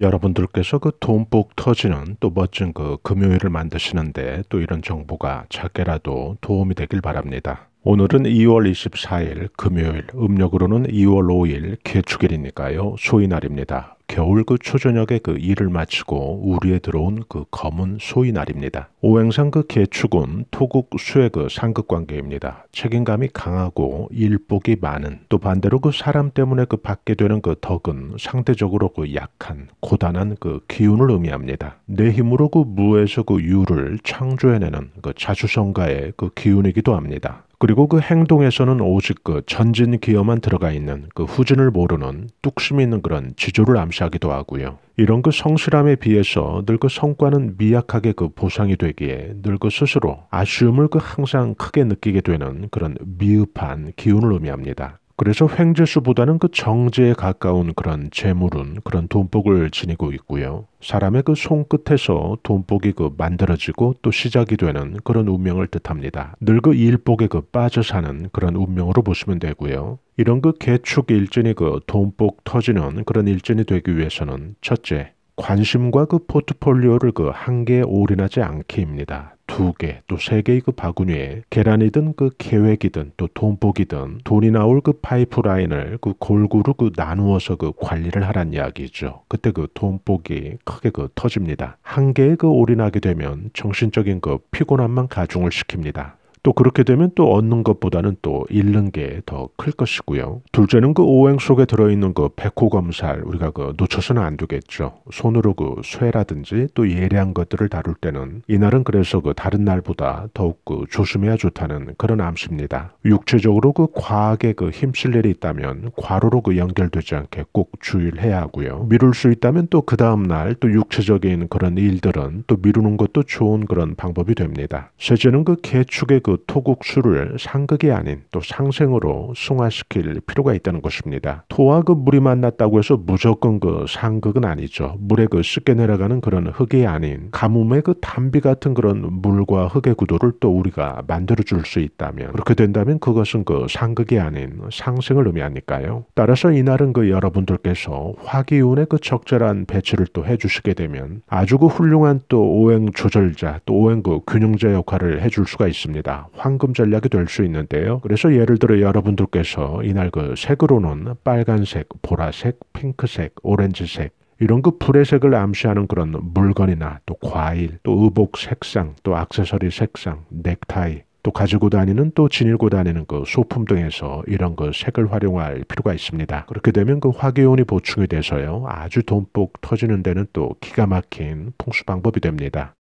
여러분들께서 그 돈복 터지는 또 멋진 그 금요일을 만드시는데 또 이런 정보가 작게라도 도움이 되길 바랍니다. 오늘은 2월 24일 금요일, 음력으로는 2월 5일 개축일이니까요. 소이날입니다. 겨울 그 초저녁에 그 일을 마치고 우리에 들어온 그 검은 소이 날입니다. 오행상 그 개축은 토국 수의 그 상극 관계입니다. 책임감이 강하고 일복이 많은 또 반대로 그 사람 때문에 그 받게 되는 그 덕은 상대적으로 그 약한 고단한 그 기운을 의미합니다. 내 힘으로 그 무에서 그 유를 창조해내는 그자주성가의그 기운이기도 합니다. 그리고 그 행동에서는 오직 그 전진 기어만 들어가 있는 그 후진을 모르는 뚝심 있는 그런 지조를 암시합니다. 자기도 하고요. 이런 그 성실함에 비해서 늘 그 성과는 미약하게 그 보상이 되기에 늘 그 스스로 아쉬움을 그 항상 크게 느끼게 되는 그런 미흡한 기운을 의미합니다. 그래서 횡재수보다는 그 정제에 가까운 그런 재물은 그런 돈복을 지니고 있고요. 사람의 그 손끝에서 돈복이 그 만들어지고 또 시작이 되는 그런 운명을 뜻합니다. 늘 그 일복에 그 빠져 사는 그런 운명으로 보시면 되고요. 이런 그 개축 일진이 그 돈복 터지는 그런 일진이 되기 위해서는 첫째, 관심과 그 포트폴리오를 그 한계에 올인하지 않기입니다. 두 개, 또 세 개의 그 바구니에 계란이든 그 계획이든 또 돈복이든 돈이 나올 그 파이프라인을 그 골고루 그 나누어서 그 관리를 하란 이야기죠. 그때 그 돈복이 크게 그 터집니다. 한개의그 올인하게 되면 정신적인 그 피곤함만 가중을 시킵니다. 또 그렇게 되면 또 얻는 것보다는 또 잃는 게 더 클 것이고요. 둘째는 그 오행 속에 들어있는 그 백호검살 우리가 그 놓쳐서는 안 되겠죠. 손으로 그 쇠라든지 또 예리한 것들을 다룰 때는 이날은 그래서 그 다른 날보다 더욱 그 조심해야 좋다는 그런 암시입니다. 육체적으로 그 과하게 그 힘쓸 일이 있다면 과로로 그 연결되지 않게 꼭 주의를 해야 하고요. 미룰 수 있다면 또 그 다음 날 또 육체적인 그런 일들은 또 미루는 것도 좋은 그런 방법이 됩니다. 셋째는 그 개축의 그 토국수를 상극이 아닌 또 상생으로 승화시킬 필요가 있다는 것입니다. 토와 그 물이 만났다고 해서 무조건 그 상극은 아니죠. 물에 그 씻게 내려가는 그런 흙이 아닌 가뭄의 그 담비 같은 그런 물과 흙의 구도를 또 우리가 만들어 줄 수 있다면 그렇게 된다면 그것은 그 상극이 아닌 상생을 의미하니까요. 따라서 이날은 그 여러분들께서 화기운의 그 적절한 배치를 또 해주시게 되면 아주 그 훌륭한 또 오행 조절자 또 오행 그 균형자 역할을 해줄 수가 있습니다. 황금 전략이 될 수 있는데요. 그래서 예를 들어 여러분들께서 이날 그 색으로는 빨간색, 보라색, 핑크색, 오렌지색, 이런 그 불의 색을 암시하는 그런 물건이나 또 과일, 또 의복 색상, 또 악세서리 색상, 넥타이, 또 가지고 다니는 또 지니고 다니는 그 소품 등에서 이런 그 색을 활용할 필요가 있습니다. 그렇게 되면 그 화기운이 보충이 돼서요. 아주 돈복 터지는 데는 또 기가 막힌 풍수 방법이 됩니다.